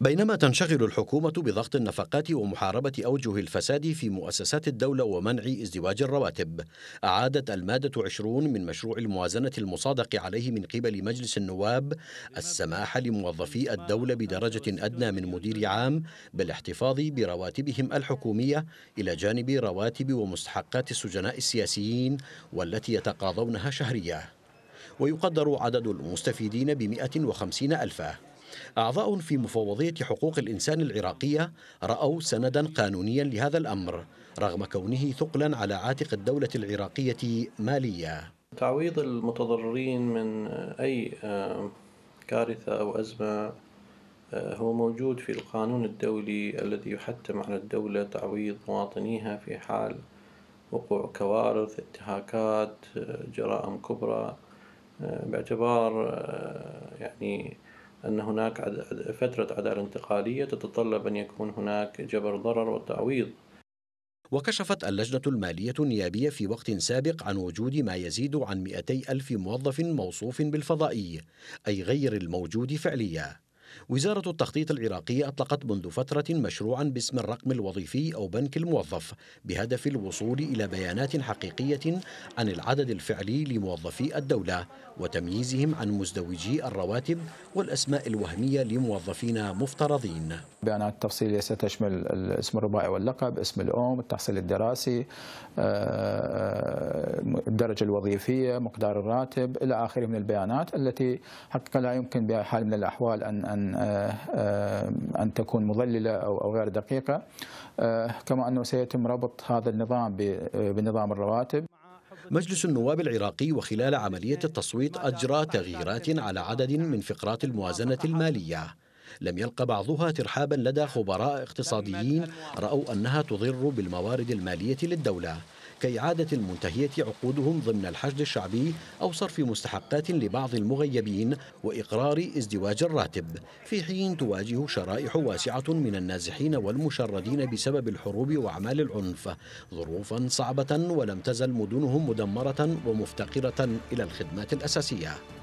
بينما تنشغل الحكومة بضغط النفقات ومحاربة أوجه الفساد في مؤسسات الدولة ومنع ازدواج الرواتب أعادت المادة عشرون من مشروع الموازنة المصادق عليه من قبل مجلس النواب السماح لموظفي الدولة بدرجة أدنى من مدير عام بالاحتفاظ برواتبهم الحكومية إلى جانب رواتب ومستحقات السجناء السياسيين والتي يتقاضونها شهرية ويقدر عدد المستفيدين بمئة وخمسين ألفاً أعضاء في مفوضية حقوق الإنسان العراقية رأوا سندا قانونيا لهذا الأمر رغم كونه ثقلا على عاتق الدولة العراقية ماليا تعويض المتضررين من أي آه، كارثة أو أزمة آه، هو موجود في القانون الدولي الذي يحتم على الدولة تعويض مواطنيها في حال وقوع كوارث انتهاكات آه، جرائم كبرى باعتبار يعني أن هناك فترة عدالة انتقالية تتطلب أن يكون هناك جبر ضرر والتعويض وكشفت اللجنة المالية النيابية في وقت سابق عن وجود ما يزيد عن 200 ألف موظف موصوف بالفضائي أي غير الموجود فعلياً وزارة التخطيط العراقية أطلقت منذ فترة مشروعا باسم الرقم الوظيفي أو بنك الموظف بهدف الوصول إلى بيانات حقيقية عن العدد الفعلي لموظفي الدولة وتمييزهم عن مزدوجي الرواتب والأسماء الوهمية لموظفين مفترضين بيانات تفصيلية ستشمل الاسم الرباعي واللقب اسم الأم التحصيل الدراسي آه، آه، الدرجة الوظيفية مقدار الراتب إلى آخره من البيانات التي حقيقة لا يمكن بحال من الأحوال أن آه، آه، أن تكون مضللة أو غير دقيقة آه، كما أنه سيتم ربط هذا النظام بنظام الرواتب مجلس النواب العراقي وخلال عملية التصويت أجرى تغييرات على عدد من فقرات الموازنة المالية لم يلقى بعضها ترحابا لدى خبراء اقتصاديين رأوا أنها تضر بالموارد المالية للدولة كإعادة المنتهية عقودهم ضمن الحشد الشعبي أو صرف مستحقات لبعض المغيبين وإقرار ازدواج الراتب في حين تواجه شرائح واسعة من النازحين والمشردين بسبب الحروب وأعمال العنف ظروفا صعبة ولم تزل مدنهم مدمرة ومفتقرة إلى الخدمات الأساسية